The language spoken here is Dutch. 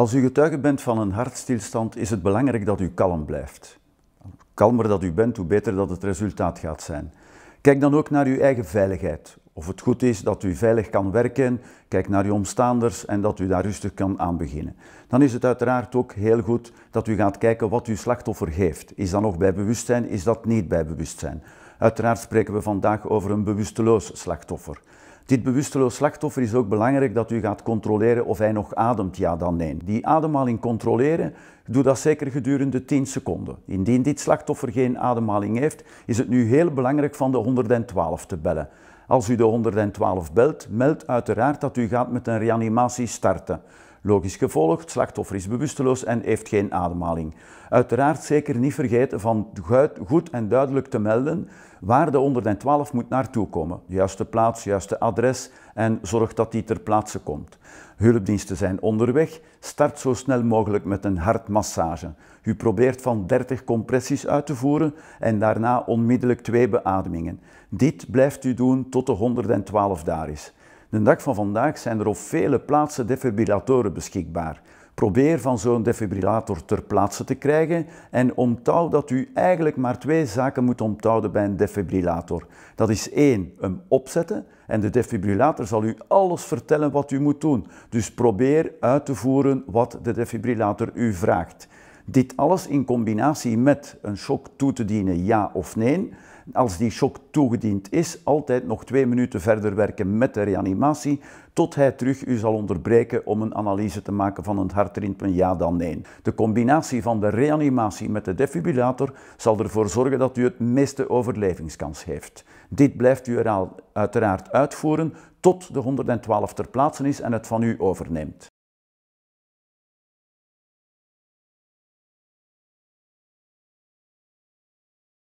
Als u getuige bent van een hartstilstand, is het belangrijk dat u kalm blijft. Hoe kalmer dat u bent, hoe beter dat het resultaat gaat zijn. Kijk dan ook naar uw eigen veiligheid. Of het goed is dat u veilig kan werken, kijk naar uw omstanders en dat u daar rustig kan aan beginnen. Dan is het uiteraard ook heel goed dat u gaat kijken wat uw slachtoffer heeft. Is dat nog bij bewustzijn, is dat niet bij bewustzijn? Uiteraard spreken we vandaag over een bewusteloos slachtoffer. Dit bewusteloos slachtoffer is ook belangrijk dat u gaat controleren of hij nog ademt, ja dan nee. Die ademhaling controleren, doe dat zeker gedurende 10 seconden. Indien dit slachtoffer geen ademhaling heeft, is het nu heel belangrijk van de 112 te bellen. Als u de 112 belt, meld uiteraard dat u gaat met een reanimatie starten. Logisch gevolg, het slachtoffer is bewusteloos en heeft geen ademhaling. Uiteraard zeker niet vergeten van goed en duidelijk te melden waar de 112 moet naartoe komen. Juiste plaats, juiste adres en zorg dat die ter plaatse komt. Hulpdiensten zijn onderweg. Start zo snel mogelijk met een hartmassage. U probeert van 30 compressies uit te voeren en daarna onmiddellijk twee beademingen. Dit blijft u doen tot de 112 daar is. De dag van vandaag zijn er op vele plaatsen defibrillatoren beschikbaar. Probeer van zo'n defibrillator ter plaatse te krijgen en onthoud dat u eigenlijk maar twee zaken moet onthouden bij een defibrillator. Dat is één, hem opzetten en de defibrillator zal u alles vertellen wat u moet doen. Dus probeer uit te voeren wat de defibrillator u vraagt. Dit alles in combinatie met een shock toe te dienen, ja of nee. Als die shock toegediend is, altijd nog twee minuten verder werken met de reanimatie, tot hij terug u zal onderbreken om een analyse te maken van een hartritme, ja dan nee. De combinatie van de reanimatie met de defibrillator zal ervoor zorgen dat u het meeste overlevingskans heeft. Dit blijft u er uiteraard uitvoeren tot de 112 ter plaatse is en het van u overneemt.